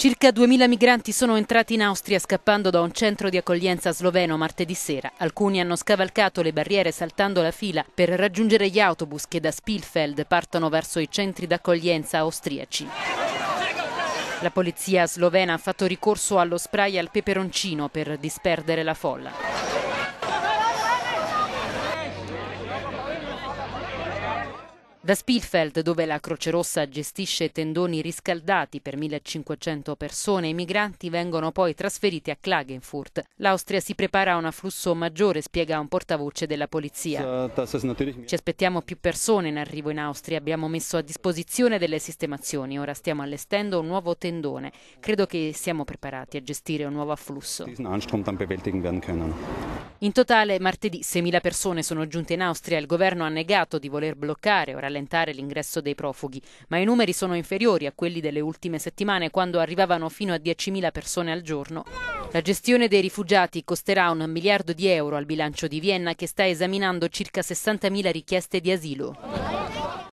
Circa 2.000 migranti sono entrati in Austria scappando da un centro di accoglienza sloveno martedì sera. Alcuni hanno scavalcato le barriere saltando la fila per raggiungere gli autobus che da Spielfeld partono verso i centri d'accoglienza austriaci. La polizia slovena ha fatto ricorso allo spray al peperoncino per disperdere la folla. Da Spielfeld, dove la Croce Rossa gestisce tendoni riscaldati per 1500 persone, i migranti vengono poi trasferiti a Klagenfurt. L'Austria si prepara a un afflusso maggiore, spiega un portavoce della polizia. Ci aspettiamo più persone in arrivo in Austria, abbiamo messo a disposizione delle sistemazioni, ora stiamo allestendo un nuovo tendone. Credo che siamo preparati a gestire un nuovo afflusso. In totale martedì 6.000 persone sono giunte in Austria, il governo ha negato di voler bloccare o rallentare l'ingresso dei profughi, ma i numeri sono inferiori a quelli delle ultime settimane quando arrivavano fino a 10.000 persone al giorno. La gestione dei rifugiati costerà un miliardo di euro al bilancio di Vienna che sta esaminando circa 60.000 richieste di asilo.